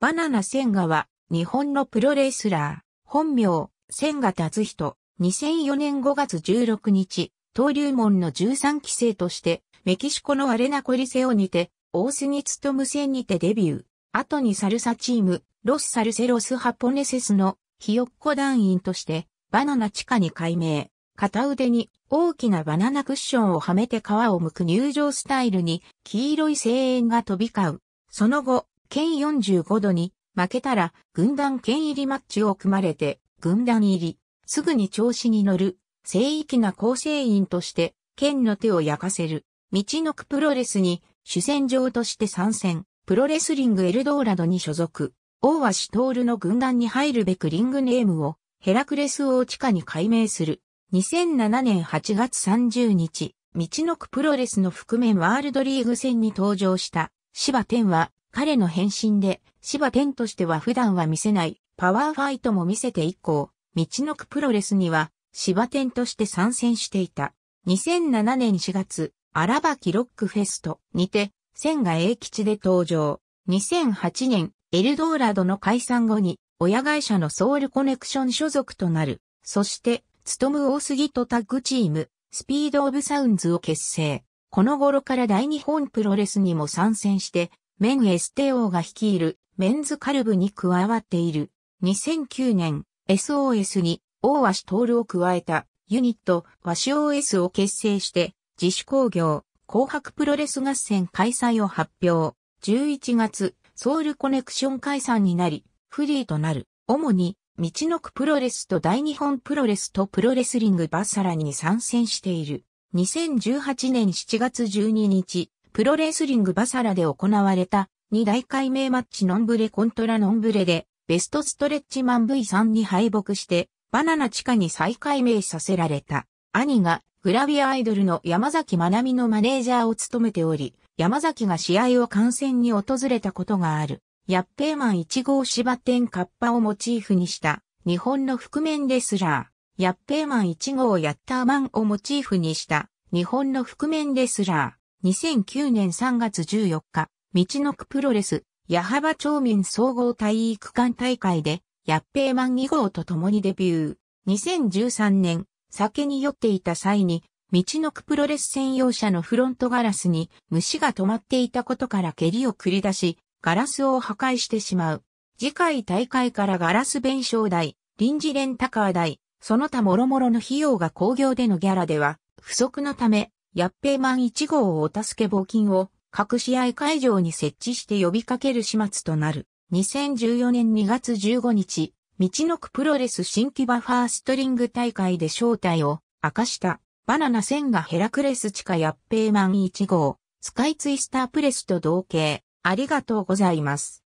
バナナ千賀は、日本のプロレスラー、本名、千賀達人、2004年5月16日、登竜門の13期生として、メキシコのアレナコリセオにて、大杉勤戦にてデビュー。後にサルサチーム、ロスサルセロスハポネセスの、ひよっこ団員として、バナナ地下に改名。片腕に大きなバナナクッションをはめて皮を剥く入場スタイルに黄色い声援が飛び交う。その後、県45度に負けたら軍団県入りマッチを組まれて軍団入り、すぐに調子に乗る、聖域な構成員として県の手を焼かせる、道のくプロレスに主戦場として参戦、プロレスリングエルドーラドに所属、大橋徹の軍団に入るべくリングネームをヘラクレス王地下に改名する。2007年8月30日、道のくプロレスの覆面ワールドリーグ戦に登場した、芝天は彼の変身で、芝天としては普段は見せないパワーファイトも見せて以降、道のくプロレスには芝天として参戦していた。2007年4月、荒ばロックフェストにて、千賀栄吉で登場。2008年、エルドーラドの解散後に、親会社のソウルコネクション所属となる。そして、つとむ大杉とタッグチーム、スピードオブサウンズを結成。この頃から大日本プロレスにも参戦して、メン STO が率いるメンズカルブに加わっている。2009年 SOS に大ー徹を加えたユニット和紙 OS を結成して自主工業紅白プロレス合戦開催を発表。11月ソウルコネクション解散になりフリーとなる。主に道のくプロレスと大日本プロレスとプロレスリングバッサラに参戦している。2018年7月12日、プロレスリングバサラで行われた2大解明マッチノンブレコントラノンブレでベストストレッチマン V3 に敗北してバナナ地下に再解明させられた兄がグラビアアイドルの山崎まなみのマネージャーを務めており、山崎が試合を観戦に訪れたことがある。ヤッペーマン1号芝天カッパをモチーフにした日本の覆面レスラー。ヤッペーマン1号ヤッターマンをモチーフにした日本の覆面レスラー。2009年3月14日、道のくプロレス、矢幅町民総合体育館大会で、ヤッペーマン2号と共にデビュー。2013年、酒に酔っていた際に、道のくプロレス専用車のフロントガラスに虫が止まっていたことから蹴りを繰り出し、ガラスを破壊してしまう。次回大会からガラス弁償代、臨時レンタカー代、その他諸々の費用が工業でのギャラでは不足のため、ヤッペーマン1号をお助け募金を各試合会場に設置して呼びかける始末となる。2014年2月15日、道のくプロレス新規バファーストリング大会で招待を明かした。バナナ1000がヘラクレス地下ヤッペーマン1号、スカイツイスタープレスと同型。ありがとうございます。